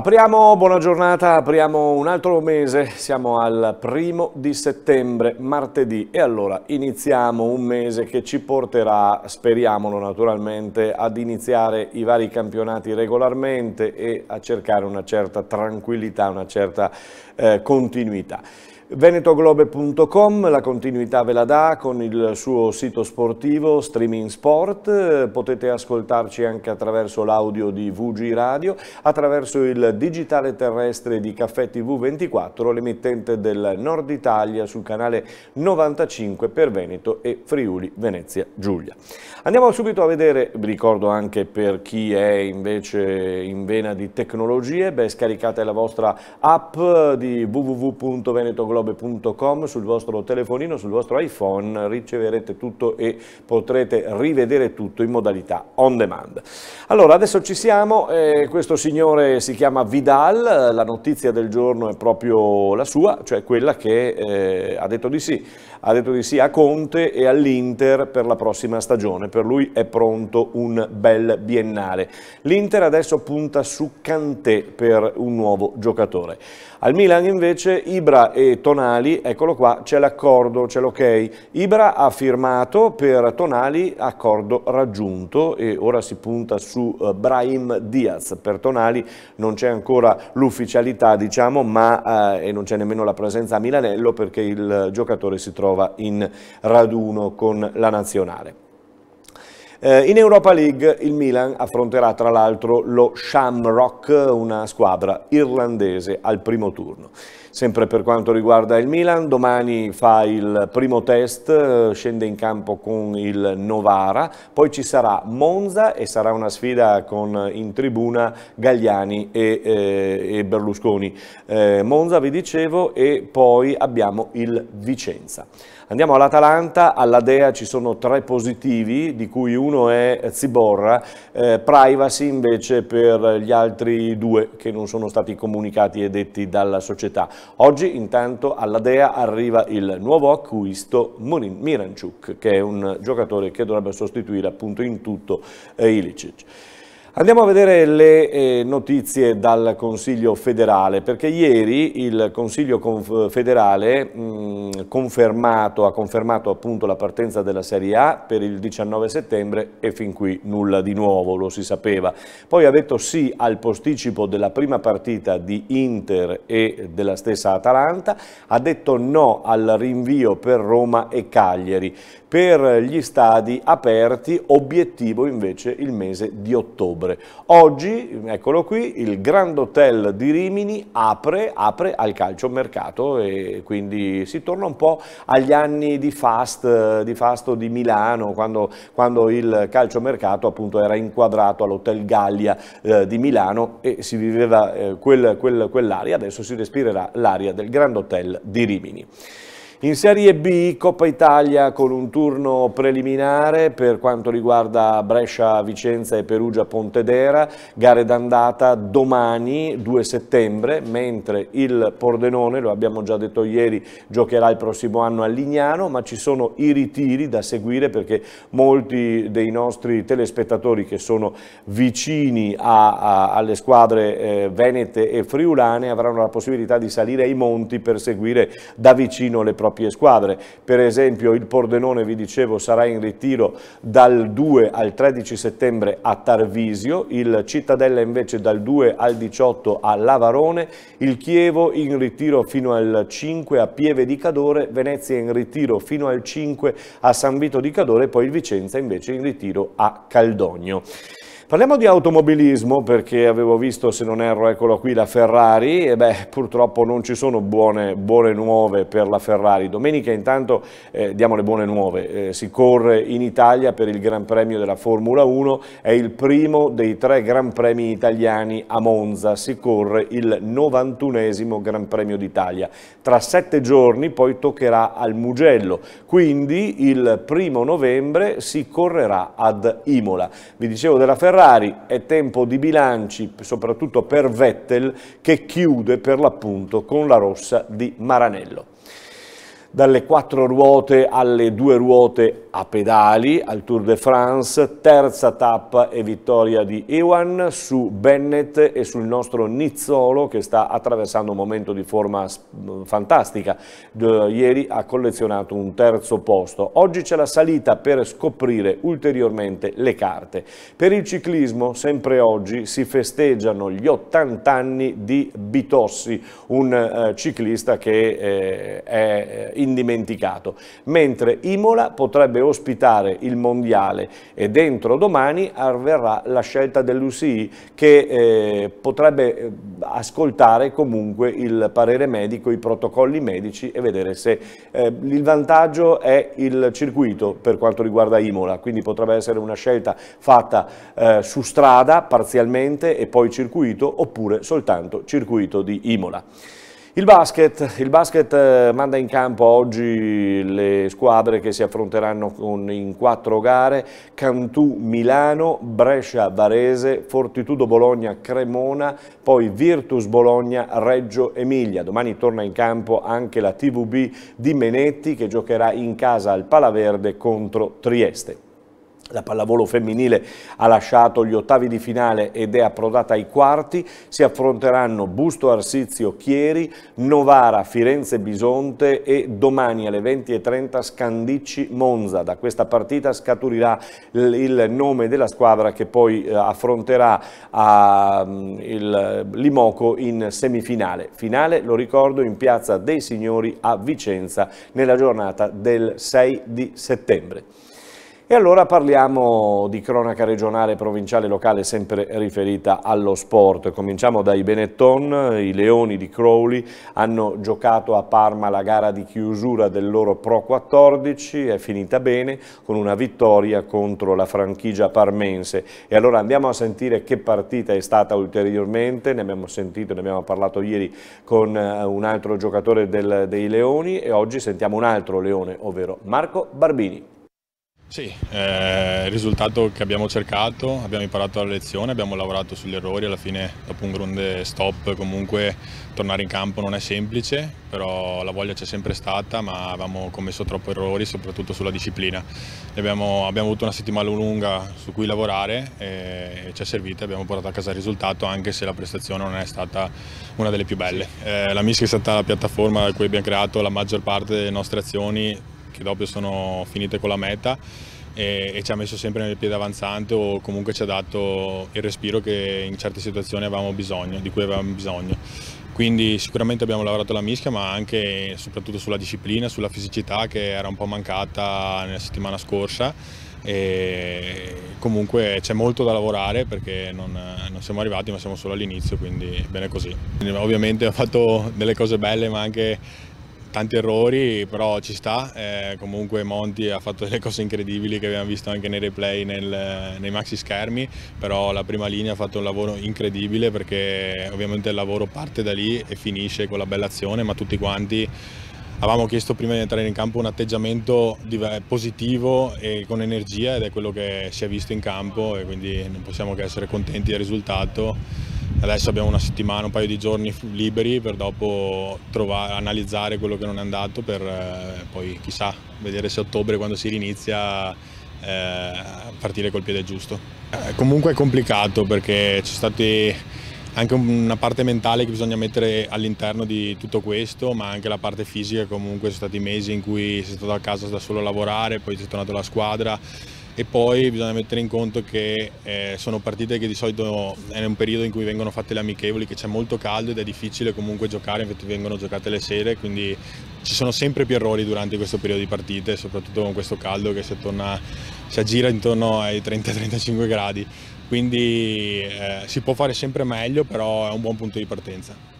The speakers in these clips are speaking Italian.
Apriamo, buona giornata, apriamo un altro mese, siamo al primo di settembre, martedì, e allora iniziamo un mese che ci porterà, speriamolo naturalmente, ad iniziare i vari campionati regolarmente e a cercare una certa tranquillità, una certa eh, continuità. Venetoglobe.com, la continuità ve la dà con il suo sito sportivo Streaming Sport, potete ascoltarci anche attraverso l'audio di VG Radio, attraverso il digitale terrestre di Caffè TV24, l'emittente del Nord Italia sul canale 95 per Veneto e Friuli Venezia Giulia. Andiamo subito a vedere, ricordo anche per chi è invece in vena di tecnologie, beh, scaricate la vostra app di www.venetoglobe.com globe.com sul vostro telefonino, sul vostro iPhone, riceverete tutto e potrete rivedere tutto in modalità on demand. Allora, adesso ci siamo, eh, questo signore si chiama Vidal, la notizia del giorno è proprio la sua, cioè quella che eh, ha detto di sì ha detto di sì a Conte e all'Inter per la prossima stagione, per lui è pronto un bel biennale. L'Inter adesso punta su Kanté per un nuovo giocatore. Al Milan invece Ibra e Tonali, eccolo qua, c'è l'accordo, c'è l'ok. Ibra ha firmato per Tonali, accordo raggiunto e ora si punta su eh, Brahim Diaz. Per Tonali non c'è ancora l'ufficialità, diciamo, ma eh, e non c'è nemmeno la presenza a Milanello perché il giocatore si trova trova in raduno con la nazionale. Eh, in Europa League il Milan affronterà tra l'altro lo Shamrock, una squadra irlandese al primo turno. Sempre per quanto riguarda il Milan, domani fa il primo test, eh, scende in campo con il Novara, poi ci sarà Monza e sarà una sfida con eh, in tribuna Gagliani e, eh, e Berlusconi. Eh, Monza vi dicevo e poi abbiamo il Vicenza. Andiamo all'Atalanta, alla Dea ci sono tre positivi, di cui uno è Ziborra, eh, privacy invece per gli altri due che non sono stati comunicati e detti dalla società. Oggi intanto alla Dea arriva il nuovo acquisto Morin Miranchuk, che è un giocatore che dovrebbe sostituire appunto in tutto eh, Ilicic. Andiamo a vedere le eh, notizie dal Consiglio federale, perché ieri il Consiglio conf federale mh, confermato, ha confermato appunto la partenza della Serie A per il 19 settembre e fin qui nulla di nuovo, lo si sapeva. Poi ha detto sì al posticipo della prima partita di Inter e della stessa Atalanta, ha detto no al rinvio per Roma e Cagliari. Per gli stadi aperti, obiettivo invece il mese di ottobre. Cadore. Oggi, eccolo qui, il Grand Hotel di Rimini apre, apre al calciomercato e quindi si torna un po' agli anni di Fast, di, Fasto di Milano, quando, quando il calciomercato appunto era inquadrato all'Hotel Gallia eh, di Milano e si viveva eh, quel, quel, quell'aria, adesso si respirerà l'aria del Grand Hotel di Rimini. In Serie B, Coppa Italia con un turno preliminare per quanto riguarda Brescia, Vicenza e Perugia Pontedera, gare d'andata domani 2 settembre, mentre il Pordenone, lo abbiamo già detto ieri, giocherà il prossimo anno a Lignano, ma ci sono i ritiri da seguire perché molti dei nostri telespettatori che sono vicini a, a, alle squadre eh, venete e friulane avranno la possibilità di salire ai monti per seguire da vicino le prossime proprie squadre. Per esempio il Pordenone, vi dicevo, sarà in ritiro dal 2 al 13 settembre a Tarvisio, il Cittadella invece dal 2 al 18 a Lavarone, il Chievo in ritiro fino al 5 a Pieve di Cadore, Venezia in ritiro fino al 5 a San Vito di Cadore poi il Vicenza invece in ritiro a Caldogno. Parliamo di automobilismo perché avevo visto, se non erro, eccolo qui, la Ferrari e beh, purtroppo non ci sono buone, buone nuove per la Ferrari. Domenica intanto eh, diamo le buone nuove, eh, si corre in Italia per il Gran Premio della Formula 1, è il primo dei tre Gran Premi italiani a Monza, si corre il 91esimo Gran Premio d'Italia. Tra sette giorni poi toccherà al Mugello, quindi il primo novembre si correrà ad Imola. Vi dicevo della Ferrari Ferrari è tempo di bilanci, soprattutto per Vettel, che chiude per l'appunto con la rossa di Maranello. Dalle quattro ruote alle due ruote a pedali al Tour de France, terza tappa e vittoria di Ewan su Bennett e sul nostro Nizzolo che sta attraversando un momento di forma mm, fantastica. Ieri ha collezionato un terzo posto. Oggi c'è la salita per scoprire ulteriormente le carte. Per il ciclismo, sempre oggi, si festeggiano gli 80 anni di Bitossi, un eh, ciclista che eh, è eh, indimenticato, mentre Imola potrebbe dovrebbe ospitare il mondiale e dentro domani avverrà la scelta dell'UCI che eh, potrebbe eh, ascoltare comunque il parere medico, i protocolli medici e vedere se eh, il vantaggio è il circuito per quanto riguarda Imola, quindi potrebbe essere una scelta fatta eh, su strada parzialmente e poi circuito oppure soltanto circuito di Imola. Il basket, il basket, eh, manda in campo oggi le squadre che si affronteranno in quattro gare, Cantù Milano, Brescia Varese, Fortitudo Bologna Cremona, poi Virtus Bologna Reggio Emilia. Domani torna in campo anche la TVB di Menetti che giocherà in casa al Palaverde contro Trieste. La pallavolo femminile ha lasciato gli ottavi di finale ed è approdata ai quarti. Si affronteranno Busto Arsizio Chieri, Novara Firenze Bisonte e domani alle 20.30 Scandicci Monza. Da questa partita scaturirà il nome della squadra che poi eh, affronterà ehm, il Limoco in semifinale. Finale, lo ricordo, in Piazza dei Signori a Vicenza nella giornata del 6 di settembre. E allora parliamo di cronaca regionale, provinciale locale sempre riferita allo sport. Cominciamo dai Benetton, i Leoni di Crowley hanno giocato a Parma la gara di chiusura del loro Pro 14, è finita bene con una vittoria contro la franchigia parmense. E allora andiamo a sentire che partita è stata ulteriormente, ne abbiamo sentito, ne abbiamo parlato ieri con eh, un altro giocatore del, dei Leoni e oggi sentiamo un altro Leone, ovvero Marco Barbini. Sì, eh, il risultato che abbiamo cercato, abbiamo imparato la lezione, abbiamo lavorato sugli errori, alla fine dopo un grande stop comunque tornare in campo non è semplice, però la voglia c'è sempre stata, ma avevamo commesso troppi errori soprattutto sulla disciplina. Abbiamo, abbiamo, avuto una settimana lunga su cui lavorare e, ci è servita, abbiamo portato a casa il risultato anche se la prestazione non è stata una delle più belle. Eh, la MISC è stata la piattaforma da cui abbiamo creato la maggior parte delle nostre azioni che dopo sono finite con la meta e, e ci ha messo sempre nel piede avanzante o comunque ci ha dato il respiro che in certe situazioni avevamo bisogno, di cui avevamo bisogno. Quindi sicuramente abbiamo lavorato la mischia ma anche e soprattutto sulla disciplina, sulla fisicità che era un po' mancata nella settimana scorsa e comunque c'è molto da lavorare perché non, non, siamo arrivati ma siamo solo all'inizio quindi bene così. Ovviamente ho fatto delle cose belle ma anche tanti errori, però ci sta. Eh, comunque Monti ha fatto delle cose incredibili che abbiamo visto anche nei replay, nel, nei maxi schermi, però la prima linea ha fatto un lavoro incredibile perché ovviamente il lavoro parte da lì e finisce con la bella azione, ma tutti quanti avevamo chiesto prima di entrare in campo un atteggiamento positivo e con energia ed è quello che si è visto in campo e quindi non possiamo che essere contenti del risultato adesso abbiamo una settimana, un paio di giorni liberi per dopo trovare, analizzare quello che non è andato per eh, poi chissà vedere se a ottobre quando si rinizia eh, partire col piede giusto. Eh, comunque è complicato perché c'è stata anche una parte mentale che bisogna mettere all'interno di tutto questo, ma anche la parte fisica, comunque sono stati mesi in cui sei stato a casa da solo a lavorare, poi sei tornato alla squadra, e poi bisogna mettere in conto che eh, sono partite che di solito è un periodo in cui vengono fatte le amichevoli, che c'è molto caldo ed è difficile comunque giocare, infatti vengono giocate le sere, quindi ci sono sempre più errori durante questo periodo di partite, soprattutto con questo caldo che si, torna, si aggira intorno ai 30-35 gradi, quindi eh, si può fare sempre meglio, però è un buon punto di partenza.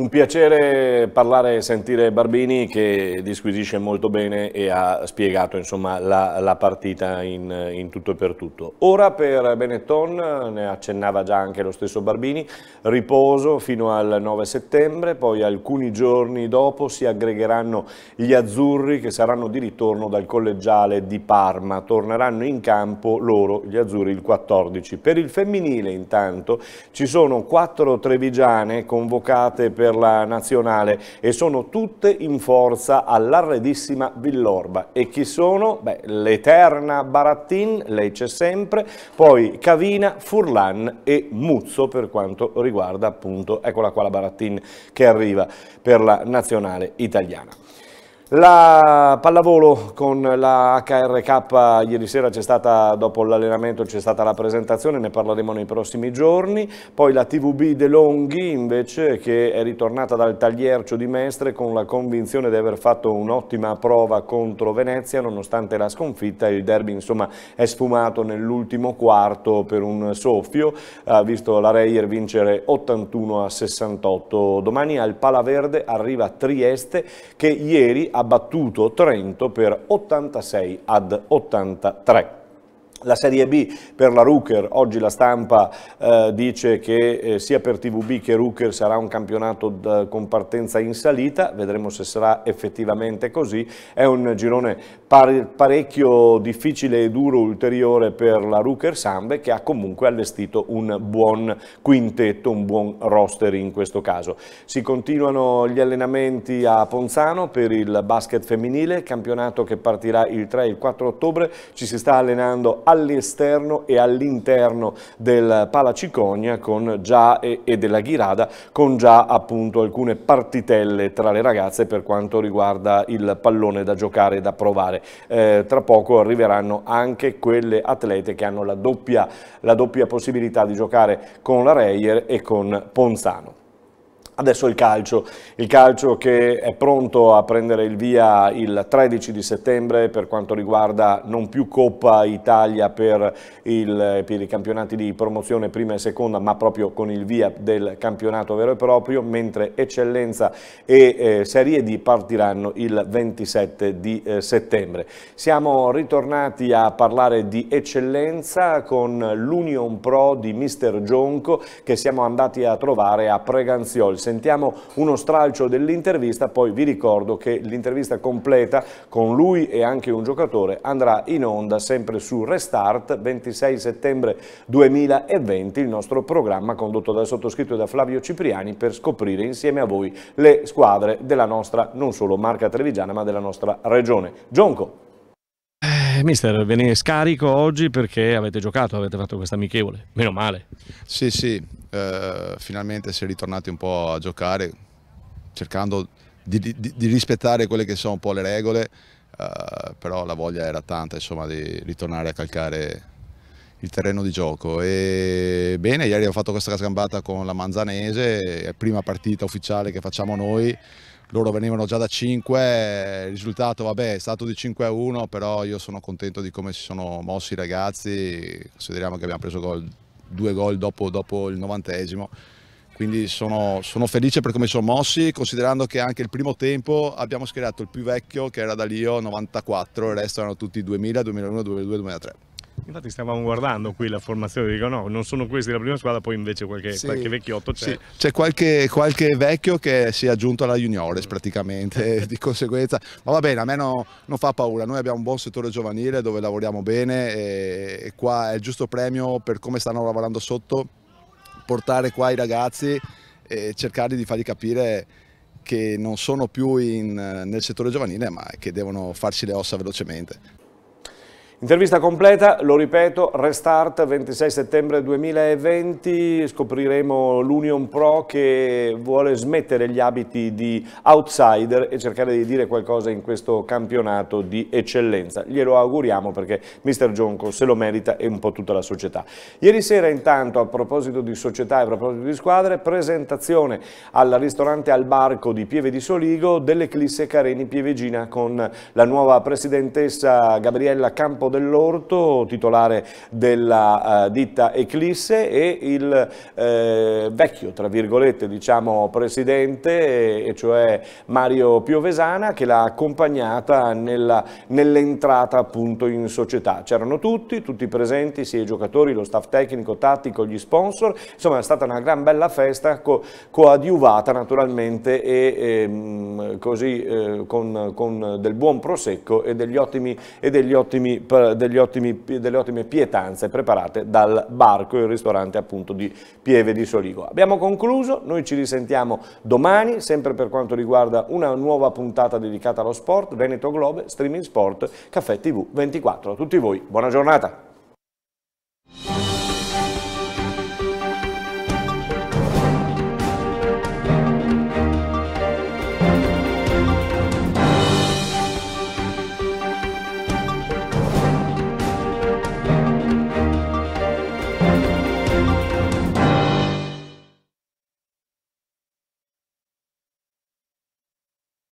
Un piacere parlare e sentire Barbini che disquisisce molto bene e ha spiegato insomma, la, la, partita in, in, tutto e per tutto. Ora per Benetton, ne accennava già anche lo stesso Barbini, riposo fino al 9 settembre, poi alcuni giorni dopo si aggregheranno gli azzurri che saranno di ritorno dal collegiale di Parma, torneranno in campo loro, gli azzurri, il 14. Per il femminile intanto ci sono quattro trevigiane convocate per per la nazionale e sono tutte in forza all'arredissima Villorba. E chi sono? Beh, l'Eterna Barattin, lei c'è sempre, poi Cavina, Furlan e Muzzo per quanto riguarda appunto, eccola qua la Barattin che arriva per la nazionale italiana. La pallavolo con la HRK ieri sera c'è stata, dopo l'allenamento c'è stata la presentazione, ne parleremo nei prossimi giorni, poi la TVB De Longhi invece che è ritornata dal tagliercio di Mestre con la convinzione di aver fatto un'ottima prova contro Venezia nonostante la sconfitta, il derby insomma è sfumato nell'ultimo quarto per un soffio, ha visto la Reyer vincere 81 a 68, domani al Palaverde arriva Trieste che ieri ha ha battuto Trento per 86 ad 83. La Serie B per la Rooker, oggi la stampa eh, dice che eh, sia per TVB che Rooker sarà un campionato con partenza in salita, vedremo se sarà effettivamente così, è un girone parecchio difficile e duro ulteriore per la Rucker Sambe che ha comunque allestito un buon quintetto, un buon roster in questo caso. Si continuano gli allenamenti a Ponzano per il basket femminile, campionato che partirà il 3 e il 4 ottobre, ci si sta allenando all'esterno e all'interno del Palacicogna con già e, e della Ghirada con già appunto alcune partitelle tra le ragazze per quanto riguarda il pallone da giocare e da provare eh, tra poco arriveranno anche quelle atlete che hanno la doppia, la doppia possibilità di giocare con la Reyer e con Ponzano. Adesso il calcio, il calcio che è pronto a prendere il via il 13 di settembre per quanto riguarda non più Coppa Italia per, il, per, i campionati di promozione prima e seconda ma proprio con il via del campionato vero e proprio mentre Eccellenza e eh, Serie D partiranno il 27 di eh, settembre. Siamo ritornati a parlare di Eccellenza con l'Union Pro di Mister Gionco che siamo andati a trovare a Preganziol sentiamo uno stralcio dell'intervista, poi vi ricordo che l'intervista completa con lui e anche un giocatore andrà in onda sempre su Restart 26 settembre 2020, il nostro programma condotto dal sottoscritto e da Flavio Cipriani per scoprire insieme a voi le squadre della nostra, non solo marca trevigiana, ma della nostra regione. Gionco. Eh, mister, ve ne scarico oggi perché avete giocato, avete fatto questa amichevole, meno male. Sì, sì, eh, finalmente si è ritornati un po' a giocare cercando di, di, di rispettare quelle che sono un po' le regole, eh, però la voglia era tanta insomma di ritornare a calcare il terreno di gioco. E bene, ieri ho fatto questa sgambata con la Manzanese, è prima partita ufficiale che facciamo noi. Loro venivano già da 5, il risultato vabbè, è stato di 5 a 1, però io sono contento di come si sono mossi i ragazzi, consideriamo che abbiamo preso gol due gol dopo, dopo il novantesimo. Quindi sono, sono, felice per come sono mossi, considerando che anche il primo tempo abbiamo schierato il più vecchio, che era da Lio, 94, il resto erano tutti 2000, 2001, 2002, 2003. Infatti stavamo guardando qui la formazione, dico no, non sono questi la prima squadra, poi invece qualche, sì, qualche vecchiotto c'è. Sì. C'è qualche, qualche, vecchio che si è aggiunto alla juniores praticamente, di conseguenza. Ma va bene, a me no, non fa paura, noi abbiamo un buon settore giovanile dove lavoriamo bene e, e qua è il giusto premio per come stanno lavorando sotto, portare qua i ragazzi e cercare di fargli capire che non sono più in, nel settore giovanile ma che devono farsi le ossa velocemente. Intervista completa, lo ripeto, Restart 26 settembre 2020, scopriremo l'Union Pro che vuole smettere gli abiti di outsider e cercare di dire qualcosa in questo campionato di eccellenza. Glielo auguriamo perché Mister Gionco se lo merita e un po' tutta la società. Ieri sera intanto a proposito di società e a proposito di squadre, presentazione al ristorante al barco di Pieve di Soligo dell'Eclisse Careni Pievegina con la nuova presidentessa Gabriella Campo dell'Orto, titolare della eh, ditta Eclisse e il eh, vecchio, tra virgolette, diciamo, presidente, eh, e, cioè Mario Piovesana, che l'ha accompagnata nell'entrata appunto in società. C'erano tutti, tutti presenti, sia i giocatori, lo staff tecnico, tattico, gli sponsor, insomma è stata una gran bella festa co coadiuvata naturalmente e ehm, così eh, con, con, del buon prosecco e degli ottimi, e degli ottimi per eh, ottimi, delle ottime pietanze preparate dal Barco, il ristorante appunto di Pieve di Soligo. Abbiamo concluso, noi ci risentiamo domani, sempre per quanto riguarda una nuova puntata dedicata allo sport, Veneto Globe, Streaming Sport, Caffè TV 24. A tutti voi, buona giornata!